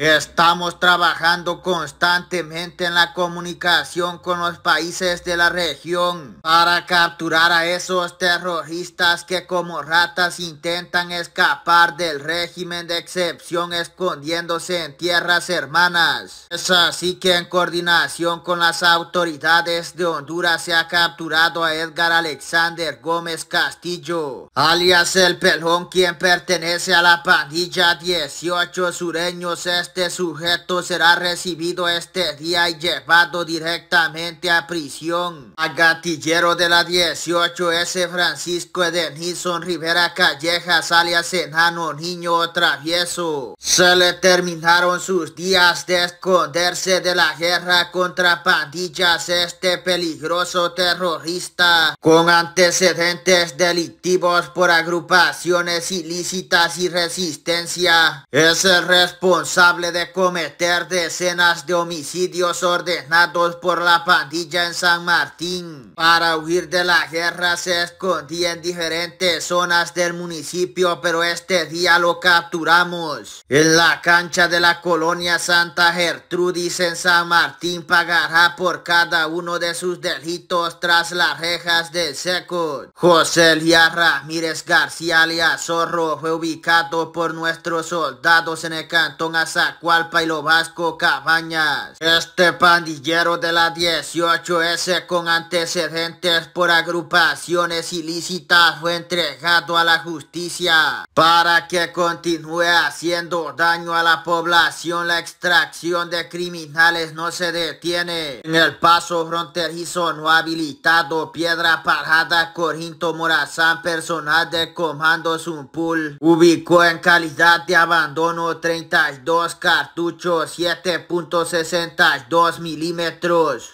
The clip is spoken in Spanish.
Estamos trabajando constantemente en la comunicación con los países de la región para capturar a esos terroristas que como ratas intentan escapar del régimen de excepción escondiéndose en tierras hermanas. Es así que en coordinación con las autoridades de Honduras se ha capturado a Edgar Alexander Gómez Castillo, alias El Pelón, quien pertenece a la pandilla 18 Sureños Est este sujeto será recibido este día y llevado directamente a prisión. A gatillero de la 18S Francisco Edenison Rivera Callejas alias enano niño travieso. Se le terminaron sus días de esconderse de la guerra contra pandillas este peligroso terrorista con antecedentes delictivos por agrupaciones ilícitas y resistencia. Es el responsable de cometer decenas de homicidios ordenados por la pandilla en San Martín. Para huir de la guerra se escondía en diferentes zonas del municipio, pero este día lo capturamos. En la cancha de la colonia Santa Gertrudis en San Martín pagará por cada uno de sus delitos tras las rejas del seco. José Elías Ramírez García Alias Zorro fue ubicado por nuestros soldados en el cantón Martín cual Pailo Vasco Cabañas. Este pandillero de la 18S con antecedentes por agrupaciones ilícitas fue entregado a la justicia para que continúe haciendo daño a la población. La extracción de criminales no se detiene. En el paso fronterizo no habilitado Piedra Parada Corinto Morazán personal de comando Zumpul ubicó en calidad de abandono 32 cartuchos 7.62 milímetros.